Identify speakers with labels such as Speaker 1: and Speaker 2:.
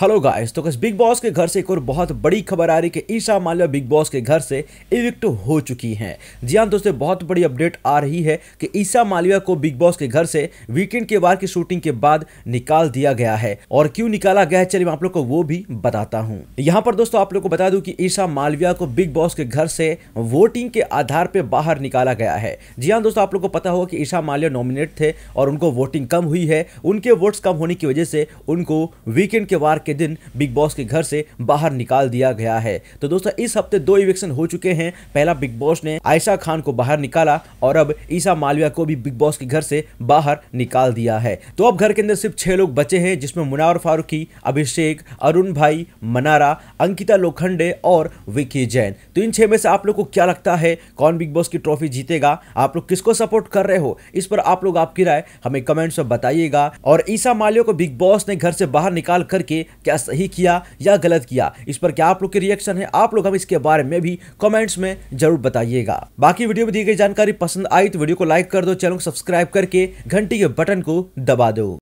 Speaker 1: hello guys तो Bigg Boss के घर से एक और बहुत बड़ी खबर आ रही है कि ईशा माल्या बिग बॉस के घर से इविक्ट हो चुकी हैं जी हाँ दोस्तों बहुत बड़ी अपडेट आ रही है कि ईशा माल्या को बिग बॉस के घर से वीकेंड के बार की शूटिंग के बाद निकाल दिया गया है और क्यों निकाला गया है चलिए मैं आप लोग को वो भी बताता हूँ यहाँ पर दोस्तों आप लोग को बता दू की ईशा मालविया को बिग बॉस के घर से वोटिंग के आधार पर बाहर निकाला गया है जी हाँ दोस्तों आप लोग को पता होगा कि ईशा माल्या नॉमिनेट थे और उनको वोटिंग कम हुई है उनके वोट्स कम होने की वजह से उनको वीकेंड के बार के दिन बिग बॉस के घर से बाहर निकाल दिया गया है तो दोस्तों इस हफ्ते दो इवेक्शन हो चुके हैं पहला बिग बॉस ने आयशा खान को बाहर निकाला और अब ईसा मालविया को भी बिग बॉस के घर से बाहर निकाल दिया है तो अब घर के अंदर सिर्फ छह लोग बचे हैं जिसमें मुनावर फारूकी अभिषेक अरुण भाई मनारा अंकिता लोखंडे और विकी जैन तो इन छह में से आप लोग को क्या लगता है कौन बिग बॉस की ट्रॉफी जीतेगा आप लोग किसको सपोर्ट कर रहे हो इस पर आप लोग आपकी राय हमें कमेंट्स में बताइएगा और ईसा मालिया को बिग बॉस ने घर से बाहर निकाल करके क्या सही किया या गलत किया इस पर क्या आप लोग के रिएक्शन है आप लोग हम इसके बारे में भी कमेंट्स में जरूर बताइएगा बाकी वीडियो में दी गई जानकारी पसंद आई तो वीडियो को लाइक कर दो चैनल को सब्सक्राइब करके घंटी के बटन को दबा दो